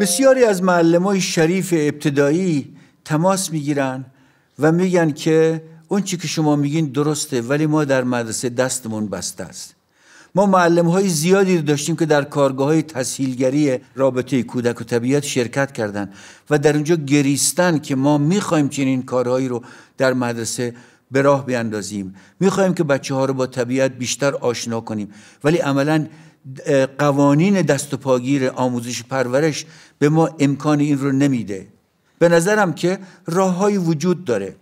بسیاری از های شریف ابتدایی تماس میگیرن و میگن که اون چی که شما میگین درسته ولی ما در مدرسه دستمون بسته است ما معلم های زیادی رو داشتیم که در کارگاه های تسهیلگری رابطه کودک و طبیعت شرکت کردند و در اونجا گریستن که ما میخوایم چنین کارهایی رو در مدرسه به راه بیاندازیم میخوایم که بچه ها رو با طبیعت بیشتر آشنا کنیم ولی عملا قوانین دست و پاگیر آموزش پرورش به ما امکان این رو نمیده به نظرم که راههایی وجود داره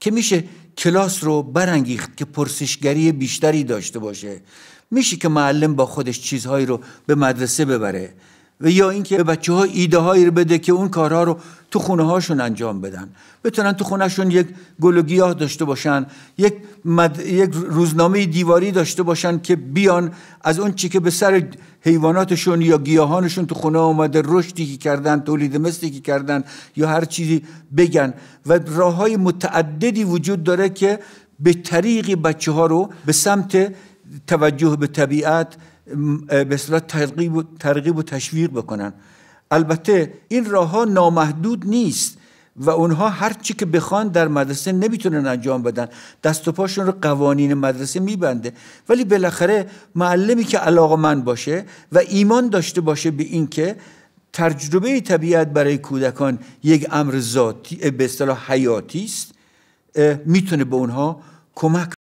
که میشه کلاس رو برانگیخت که پرسشگری بیشتری داشته باشه میشه که معلم با خودش چیزهایی رو به مدرسه ببره و یا اینکه به بچه ها ایده هایی رو بده که اون کارها رو تو خونه هاشون انجام بدن بتونن تو خونه شون یک گل و گیاه داشته باشن یک, یک روزنامه دیواری داشته باشن که بیان از اون چی که به سر حیواناتشون یا گیاهانشون تو خونه اومده رشدی که کردن تولید مثلی که کردن یا هر چیزی بگن و راه های متعددی وجود داره که به طریق بچه ها رو به سمت توجه به طبیعت به صورت ترغیب و, ترغیب و تشویق بکنن البته این راه ها نامحدود نیست و اونها هر چی که بخوان در مدرسه نمیتونن انجام بدن دست و پاشون رو قوانین مدرسه میبنده ولی بالاخره معلمی که علاقه من باشه و ایمان داشته باشه به اینکه تجربه طبیعت برای کودکان یک امر ذاتی به اصطلاح حیاتی است میتونه به اونها کمک